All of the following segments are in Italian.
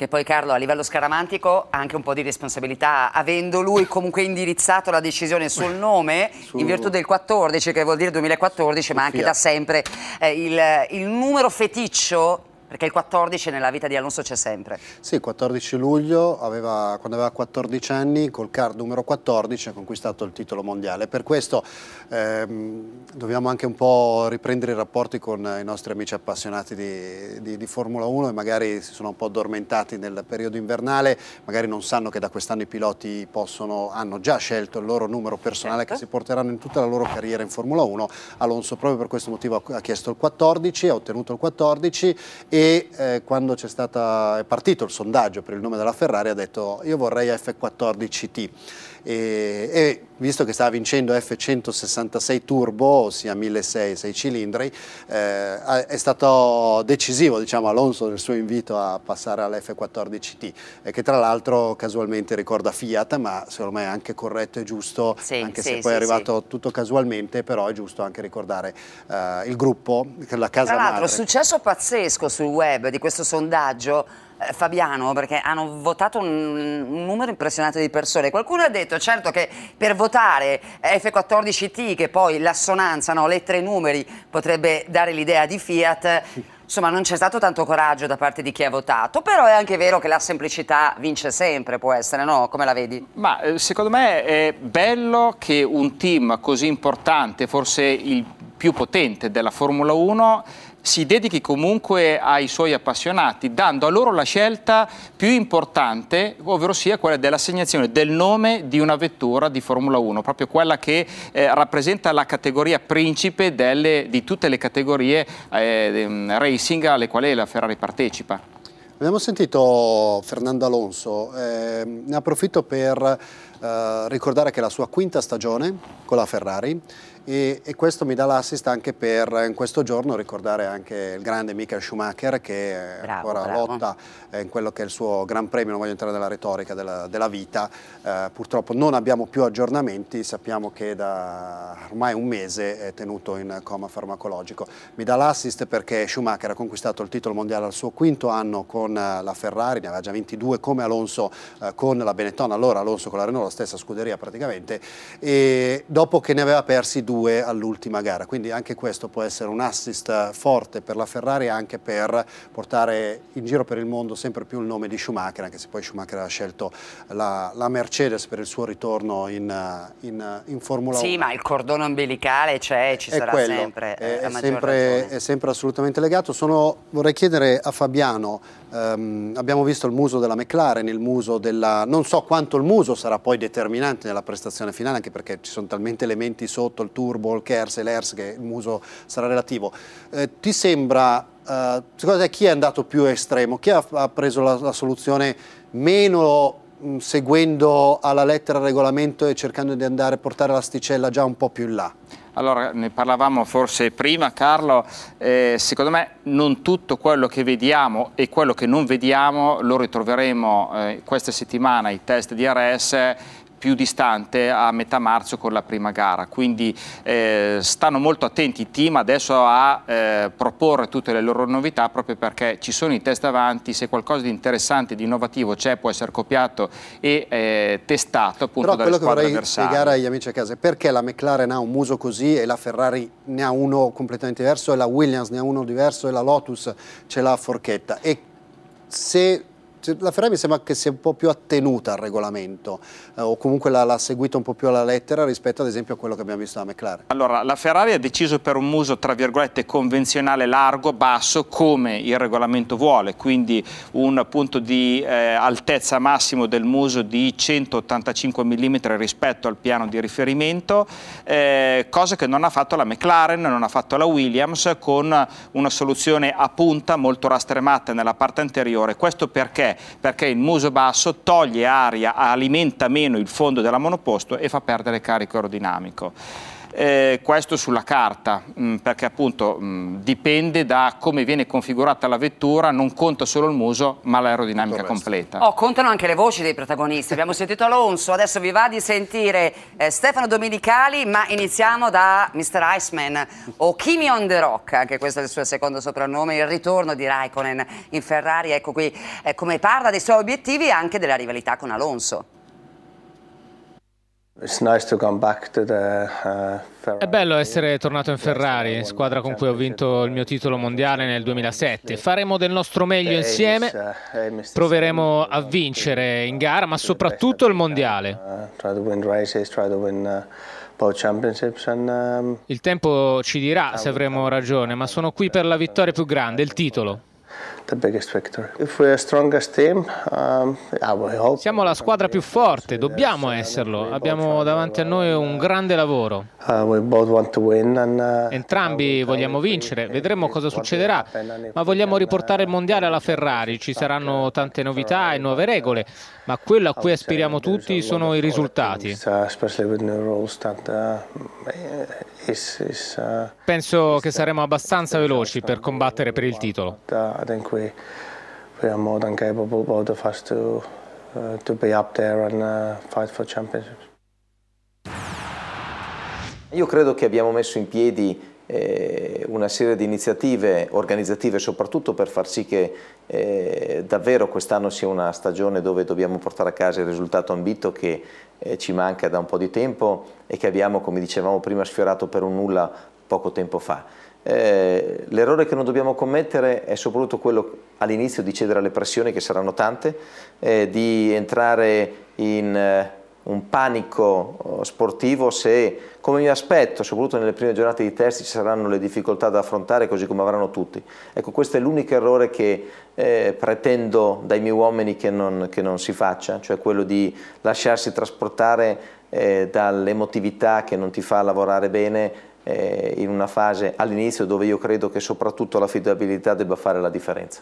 che poi Carlo a livello scaramantico ha anche un po' di responsabilità, avendo lui comunque indirizzato la decisione sul nome Su... in virtù del 14, che vuol dire 2014, ma anche da sempre eh, il, il numero feticcio perché il 14 nella vita di Alonso c'è sempre. Sì, il 14 luglio, aveva, quando aveva 14 anni, col car numero 14 ha conquistato il titolo mondiale. Per questo ehm, dobbiamo anche un po' riprendere i rapporti con i nostri amici appassionati di, di, di Formula 1 e magari si sono un po' addormentati nel periodo invernale, magari non sanno che da quest'anno i piloti possono, hanno già scelto il loro numero personale certo. che si porteranno in tutta la loro carriera in Formula 1. Alonso proprio per questo motivo ha chiesto il 14, ha ottenuto il 14 e e eh, quando stata, è partito il sondaggio per il nome della Ferrari ha detto io vorrei F14T e, e visto che stava vincendo F166 Turbo, ossia 1.600, cilindri, eh, è stato decisivo diciamo, Alonso nel suo invito a passare all'F14T, eh, che tra l'altro casualmente ricorda Fiat, ma secondo me è anche corretto e giusto, sì, anche sì, se poi è arrivato tutto casualmente, però è giusto anche ricordare eh, il gruppo, la casa madre. Tra l'altro, successo pazzesco sul web di questo sondaggio, eh, Fabiano perché hanno votato un, un numero impressionante di persone. Qualcuno ha detto certo che per votare F14T, che poi l'assonanza, no, lettere e numeri, potrebbe dare l'idea di Fiat, insomma non c'è stato tanto coraggio da parte di chi ha votato, però è anche vero che la semplicità vince sempre, può essere, no? Come la vedi? Ma eh, secondo me è bello che un team così importante, forse il più potente della Formula 1, si dedichi comunque ai suoi appassionati, dando a loro la scelta più importante, ovvero sia quella dell'assegnazione del nome di una vettura di Formula 1, proprio quella che eh, rappresenta la categoria principe delle, di tutte le categorie eh, ehm, racing alle quali la Ferrari partecipa. Abbiamo sentito Fernando Alonso, eh, ne approfitto per eh, ricordare che è la sua quinta stagione con la Ferrari, e, e questo mi dà l'assist anche per in questo giorno ricordare anche il grande Michael Schumacher che bravo, ancora bravo. lotta in quello che è il suo gran premio, non voglio entrare nella retorica della, della vita, eh, purtroppo non abbiamo più aggiornamenti, sappiamo che da ormai un mese è tenuto in coma farmacologico. Mi dà l'assist perché Schumacher ha conquistato il titolo mondiale al suo quinto anno con eh, la Ferrari, ne aveva già 22 come Alonso eh, con la Benetton, allora Alonso con la Renault, la stessa scuderia praticamente, e dopo che ne aveva persi due 2 all'ultima gara, quindi anche questo può essere un assist forte per la Ferrari anche per portare in giro per il mondo sempre più il nome di Schumacher, anche se poi Schumacher ha scelto la, la Mercedes per il suo ritorno in, in, in Formula 1. Sì, ma il cordone umbilicale c'è e ci è sarà quello, sempre. È, eh, è, sempre è, sempre assolutamente legato. Sono, vorrei chiedere a Fabiano, ehm, abbiamo visto il muso della McLaren, il muso della... non so quanto il muso sarà poi determinante nella prestazione finale, anche perché ci sono talmente elementi sotto il tuo turbo, il KERS e l'ERS, che il muso sarà relativo. Eh, ti sembra, eh, secondo te chi è andato più estremo? Chi ha, ha preso la, la, soluzione meno mh, mm, seguendo alla lettera il regolamento e cercando di andare a portare l'asticella già un po' più in là? Allora, ne parlavamo forse prima Carlo, eh, secondo me non tutto quello che vediamo e quello che non vediamo lo ritroveremo eh, questa settimana, i test di RS più distante a metà marzo con la prima gara, quindi eh, stanno molto attenti i team adesso a eh, proporre tutte le loro novità proprio perché ci sono i test avanti, se qualcosa di interessante, di innovativo c'è può essere copiato e eh, testato appunto Però dalle squadre avversarie. Però quello che vorrei spiegare agli amici a casa è perché la McLaren ha un muso così e la Ferrari ne ha uno completamente diverso e la Williams ne ha uno diverso e la Lotus ce l'ha a forchetta e se cioè, la Ferrari mi sembra che sia un po' più attenuta al regolamento eh, o comunque l'ha seguita un po' più alla lettera rispetto ad esempio a quello che abbiamo visto da McLaren. Allora, la Ferrari ha deciso per un muso tra virgolette convenzionale largo, basso, come il regolamento vuole, quindi un punto di eh, altezza massimo del muso di 185 mm rispetto al piano di riferimento, eh, cosa che non ha fatto la McLaren, non ha fatto la Williams con una soluzione a punta molto rastremata nella parte anteriore. Questo perché perché? il muso basso toglie aria, alimenta meno il fondo della monoposto e fa perdere carico aerodinamico. Eh, questo sulla carta, mh, mm, perché appunto mh, mm, dipende da come viene configurata la vettura, non conta solo il muso, ma l'aerodinamica completa. Oh, contano anche le voci dei protagonisti. Abbiamo sentito Alonso, adesso vi va di sentire eh, Stefano Domenicali, ma iniziamo da Mr. Iceman o Kimi on the Rock, anche questo è il suo secondo soprannome, il ritorno di Raikkonen in Ferrari, ecco qui eh, come parla dei suoi obiettivi e anche della rivalità con Alonso. Uh, È bello essere tornato in Ferrari, squadra con cui ho vinto il mio titolo mondiale nel 2007. Faremo del nostro meglio insieme, uh, proveremo a vincere in gara, ma soprattutto il mondiale. Uh, um, il tempo ci dirà se avremo ragione, ma sono qui per la vittoria più grande, il titolo. Um, Siamo la squadra più forte, dobbiamo uh, esserlo. Abbiamo davanti a noi un uh, grande lavoro. Uh, Entrambi vogliamo vincere, vedremo cosa succederà, ma vogliamo riportare il mondiale alla Ferrari. Ci saranno tante novità e nuove regole, ma quello a cui aspiriamo tutti sono i risultati. Penso che saremo abbastanza veloci per combattere per il titolo. Eh, eh, Io credo che abbiamo messo in piedi eh, una serie di iniziative organizzative soprattutto per far sì che eh, davvero quest'anno sia una stagione dove dobbiamo portare a casa il risultato ambito che eh, ci manca da un po' di tempo e che abbiamo, come dicevamo prima, sfiorato per un nulla poco tempo fa. Eh, L'errore che non dobbiamo commettere è soprattutto quello all'inizio di cedere alle pressioni, che saranno tante, eh, di entrare in eh, un panico eh, sportivo se, come mi aspetto, soprattutto nelle prime giornate di test ci saranno le difficoltà da affrontare così come avranno tutti. Ecco, questo è l'unico errore che eh, pretendo dai miei uomini che non, che non, si faccia, cioè quello di lasciarsi trasportare eh, dall'emotività che non ti fa lavorare bene eh, in una fase all'inizio dove io credo che soprattutto l'affidabilità debba fare la differenza.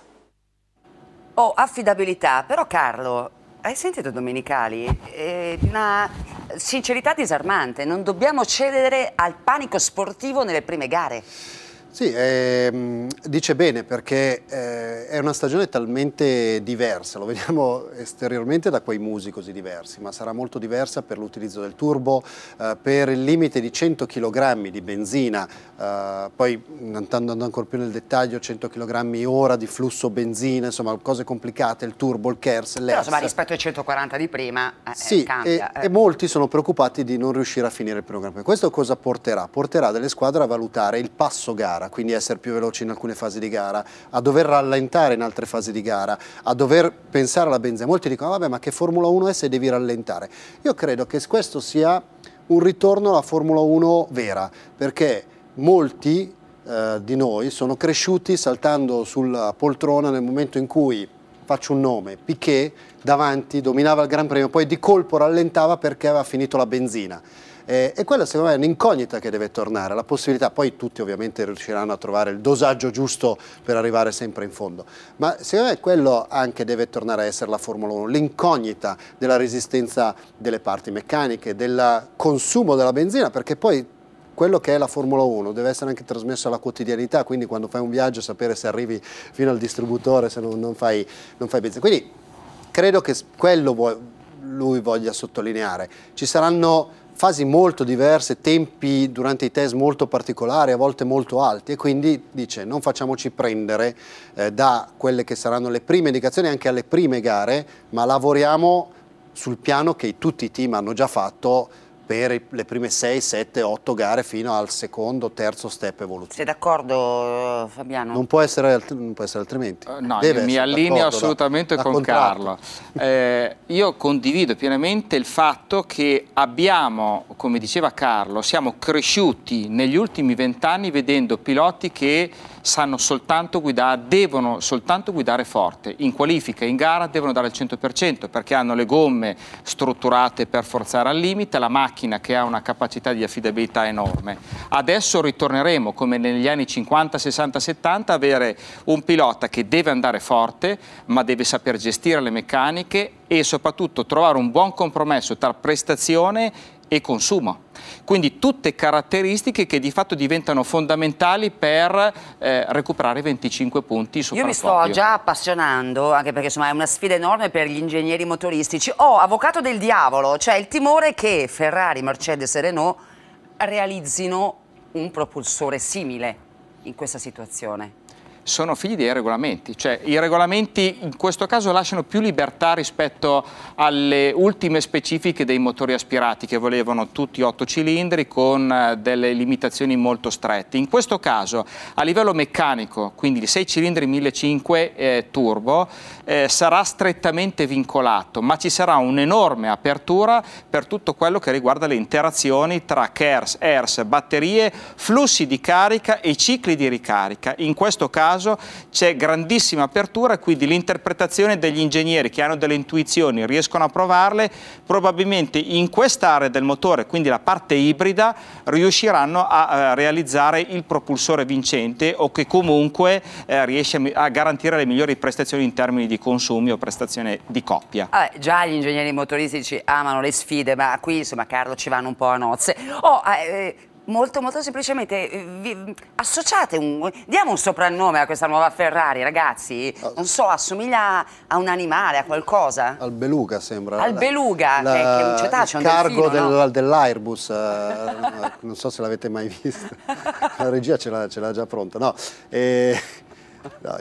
Oh, affidabilità, però Carlo, hai sentito Domenicali? È una sincerità disarmante, non dobbiamo cedere al panico sportivo nelle prime gare. Sì, ehm, dice bene perché eh, è una stagione talmente diversa, lo vediamo esteriormente da quei musi così diversi, ma sarà molto diversa per l'utilizzo del turbo, eh, per il limite di 100 kg di benzina, eh, poi andando ancora più nel dettaglio 100 kg ora di flusso benzina, insomma cose complicate, il turbo, il KERS, l'ERS. insomma rispetto ai 140 di prima eh, sì, cambia. E, eh. e molti sono preoccupati di non riuscire a finire il programma. Questo cosa porterà? Porterà delle squadre a valutare il passo gara gara, quindi essere più veloci in alcune fasi di gara, a dover rallentare in altre fasi di gara, a dover pensare alla benzina. Molti dicono, vabbè, ma che Formula 1 è se devi rallentare? Io credo che questo sia un ritorno alla Formula 1 vera, perché molti eh, di noi sono cresciuti saltando sulla poltrona nel momento in cui faccio un nome, Piquet davanti dominava il Gran Premio, poi di colpo rallentava perché aveva finito la benzina. Eh, e quella secondo me è un'incognita che deve tornare, la possibilità, poi tutti ovviamente riusciranno a trovare il dosaggio giusto per arrivare sempre in fondo, ma secondo me quello anche deve tornare a essere la Formula 1, l'incognita della resistenza delle parti meccaniche, del consumo della benzina, perché poi quello che è la Formula 1 deve essere anche trasmesso alla quotidianità, quindi quando fai un viaggio sapere se arrivi fino al distributore, se non, non fai, non fai benzina. Quindi credo che quello lui voglia sottolineare. Ci saranno fasi molto diverse, tempi durante i test molto particolari, a volte molto alti e quindi dice non facciamoci prendere eh, da quelle che saranno le prime indicazioni anche alle prime gare, ma lavoriamo sul piano che tutti i team hanno già fatto per le prime 6, 7, 8 gare fino al secondo, terzo step evolutivo. Sei d'accordo eh, Fabiano? Non può essere, alt non può essere altrimenti. Uh, no, mi allineo assolutamente da, da con contratto. Carlo. Eh, io condivido pienamente il fatto che abbiamo, come diceva Carlo, siamo cresciuti negli ultimi vent'anni vedendo piloti che sanno soltanto guidare, devono soltanto guidare forte, in qualifica in gara devono dare il 100% perché hanno le gomme strutturate per forzare al limite, la macchina che ha una capacità di affidabilità enorme. Adesso ritorneremo come negli anni 50, 60, 70 a avere un pilota che deve andare forte ma deve saper gestire le meccaniche e soprattutto trovare un buon compromesso tra prestazione e consumo. Quindi tutte caratteristiche che di fatto diventano fondamentali per eh, recuperare 25 punti sopra Io mi sto già appassionando, anche perché insomma è una sfida enorme per gli ingegneri motoristici. Oh, avvocato del diavolo, cioè il timore che Ferrari, Mercedes e Renault realizzino un propulsore simile in questa situazione sono figli dei regolamenti, cioè i regolamenti in questo caso lasciano più libertà rispetto alle ultime specifiche dei motori aspirati che volevano tutti otto cilindri con eh, delle limitazioni molto strette. In questo caso a livello meccanico, quindi 6 cilindri 1.500 eh, turbo, eh, sarà strettamente vincolato, ma ci sarà un'enorme apertura per tutto quello che riguarda le interazioni tra KERS, ERS, batterie, flussi di carica e cicli di ricarica. In questo caso caso c'è grandissima apertura e quindi l'interpretazione degli ingegneri che hanno delle intuizioni, riescono a provarle, probabilmente in quest'area del motore, quindi la parte ibrida, riusciranno a eh, realizzare il propulsore vincente o che comunque eh, riesce a, a garantire le migliori prestazioni in termini di consumi o prestazione di coppia. Ah, già gli ingegneri motoristici amano le sfide, ma qui insomma Carlo ci vanno un po' a nozze. Oh, eh, eh molto molto semplicemente eh, vi, associate un, diamo un soprannome a questa nuova Ferrari ragazzi non so assomiglia a un animale a qualcosa al beluga sembra al beluga la, che, che, è un cetaceo il un cargo del, no? dell'Airbus eh, non so se l'avete mai visto la regia ce l'ha già pronta no eh,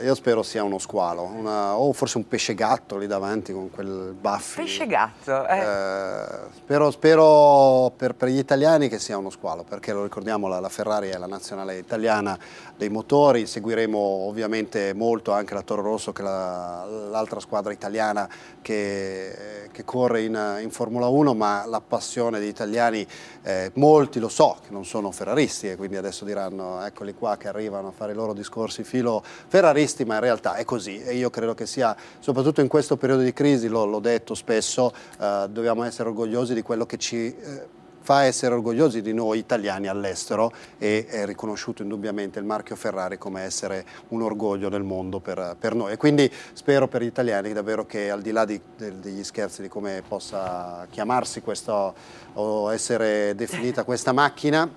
io spero sia uno squalo, una, o forse un pesce gatto lì davanti con quel baffo. Pesce gatto, eh. Eh, spero, spero per, per, gli italiani che sia uno squalo, perché lo ricordiamo, la, la, Ferrari è la nazionale italiana dei motori, seguiremo ovviamente molto anche la Toro Rosso, che è la, l'altra squadra italiana che, che corre in, in, Formula 1, ma la passione degli italiani, eh, molti lo so, che non sono ferraristi e quindi adesso diranno eccoli qua che arrivano a fare i loro discorsi filo ferraristi, ma in realtà è così e io credo che sia, soprattutto in questo periodo di crisi, l'ho detto spesso, eh, dobbiamo essere orgogliosi di quello che ci... Eh, fa essere orgogliosi di noi italiani all'estero e è riconosciuto indubbiamente il marchio Ferrari come essere un orgoglio nel mondo per, per noi. E quindi spero per gli italiani davvero che al di là di, de, degli scherzi di come possa chiamarsi questo, o essere definita questa macchina,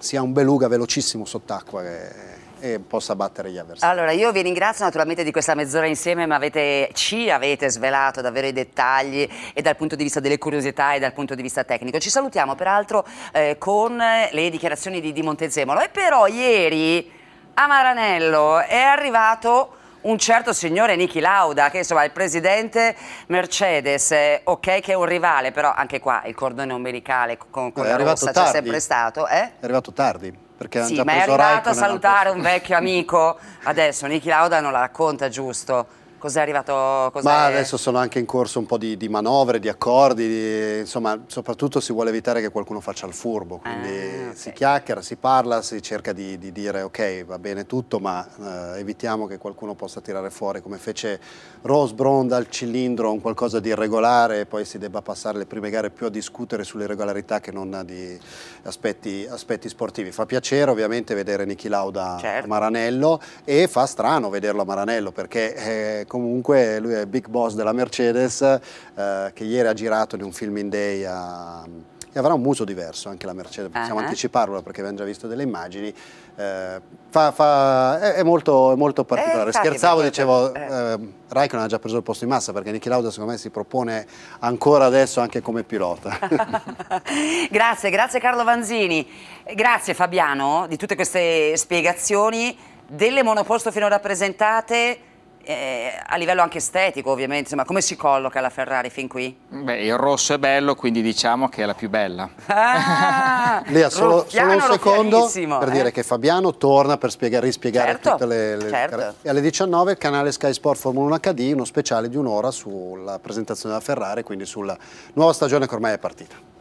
sia un beluga velocissimo sott'acqua che e possa battere gli avversari. Allora, io vi ringrazio naturalmente di questa mezz'ora insieme, ma avete, ci avete svelato davvero i dettagli e dal punto di vista delle curiosità e dal punto di vista tecnico. Ci salutiamo peraltro eh, con le dichiarazioni di, di Montezemolo. E però ieri a Maranello è arrivato un certo signore Niki Lauda, che insomma è il presidente Mercedes, eh, ok che è un rivale, però anche qua il cordone ombelicale con, con la rossa c'è sempre stato. Eh? È arrivato tardi. Perché sì, ma è arrivato a salutare un vecchio amico. Adesso Niki Lauda non la racconta giusto. Cos'è arrivato? Cos Ma adesso sono anche in corso un po' di, di manovre, di accordi, di, insomma, soprattutto si vuole evitare che qualcuno faccia il furbo, quindi eh si chiacchiera, si parla, si cerca di, di dire ok va bene tutto ma eh, evitiamo che qualcuno possa tirare fuori come fece Rose Brown dal cilindro un qualcosa di irregolare e poi si debba passare le prime gare più a discutere sulle sull'irregolarità che non di aspetti, aspetti, sportivi. Fa piacere ovviamente vedere Niki Lauda certo. a Maranello e fa strano vederlo a Maranello perché eh, comunque lui è il big boss della Mercedes eh, che ieri ha girato di un filming day a e avrà un muso diverso anche la Mercedes, possiamo uh ah. -huh. anticiparlo perché abbiamo già visto delle immagini, eh, fa, fa, è, è, molto, è, molto, eh, particolare, eh, scherzavo dicevo eh. Raikkonen ha già preso il posto in massa perché Niki Lauda secondo me si propone ancora adesso anche come pilota. grazie, grazie Carlo Vanzini, grazie Fabiano di tutte queste spiegazioni delle monoposto finora presentate eh, a livello anche estetico ovviamente, ma come si colloca la Ferrari fin qui? Beh, il rosso è bello, quindi diciamo che è la più bella. Ah, Lea, solo, solo, un secondo per eh? dire che Fabiano torna per spiega, rispiegare certo, tutte le... le certo. E alle 19 il canale Sky Sport Formula 1 HD, uno speciale di un'ora sulla presentazione della Ferrari, quindi sulla nuova stagione che ormai è partita.